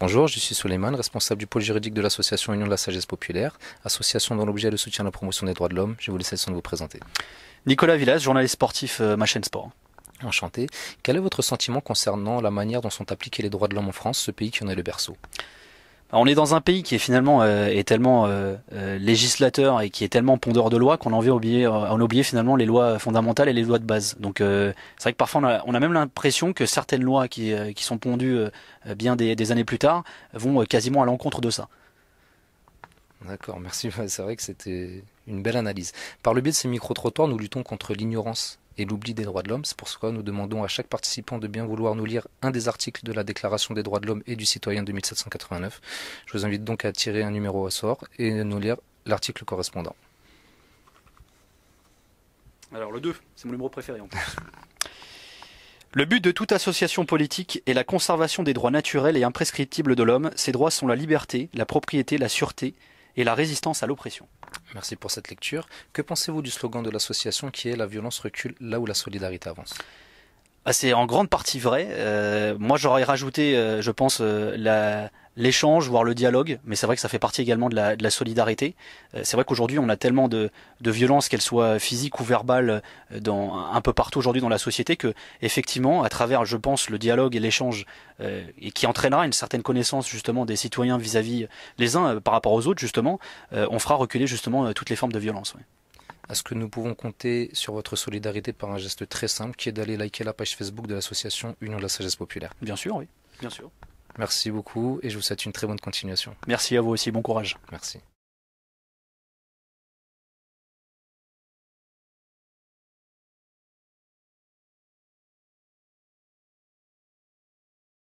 Bonjour, je suis Souleymane, responsable du pôle juridique de l'association Union de la Sagesse Populaire, association dont l'objet est le soutien à la promotion des droits de l'homme. Je vous laisse le de vous présenter. Nicolas Villas, journaliste sportif, euh, ma chaîne sport. Enchanté. Quel est votre sentiment concernant la manière dont sont appliqués les droits de l'homme en France, ce pays qui en est le berceau on est dans un pays qui est finalement euh, est tellement euh, euh, législateur et qui est tellement pondeur de lois qu'on a envie d'oublier oublier finalement les lois fondamentales et les lois de base. Donc c'est vrai que parfois on a, même l'impression que certaines lois qui, sont pondues bien des, des, années plus tard vont quasiment à l'encontre de ça. D'accord, merci. C'est vrai que c'était une belle analyse. Par le biais de ces micro-trottoirs, nous luttons contre l'ignorance et l'oubli des droits de l'homme. C'est pour cela que nous demandons à chaque participant de bien vouloir nous lire un des articles de la Déclaration des droits de l'homme et du citoyen de 1789. Je vous invite donc à tirer un numéro au sort et nous lire l'article correspondant. Alors le 2, c'est mon numéro préféré en plus. Le but de toute association politique est la conservation des droits naturels et imprescriptibles de l'homme. Ces droits sont la liberté, la propriété, la sûreté, et la résistance à l'oppression. Merci pour cette lecture. Que pensez-vous du slogan de l'association qui est La violence recule là où la solidarité avance bah, c'est en grande partie vrai. Euh, moi, j'aurais rajouté, euh, je pense, euh, la, l'échange, voire le dialogue, mais c'est vrai que ça fait partie également de la, solidarité. Euh, c'est vrai qu'aujourd'hui, on a tellement de, de violence, qu'elle soit physique ou verbale, euh, dans, un peu partout aujourd'hui dans la société, que effectivement, à travers, je pense, le dialogue et l'échange, euh, et qui entraînera une certaine connaissance justement des citoyens vis-à-vis les uns par rapport aux autres, justement, on fera reculer justement toutes les formes de violence. Est-ce que nous pouvons compter sur votre solidarité par un geste très simple qui est d'aller liker la page Facebook de l'association Union de la Sagesse Populaire Bien sûr, oui. Bien sûr. Merci beaucoup et je vous souhaite une très bonne continuation. Merci à vous aussi, bon courage. Merci.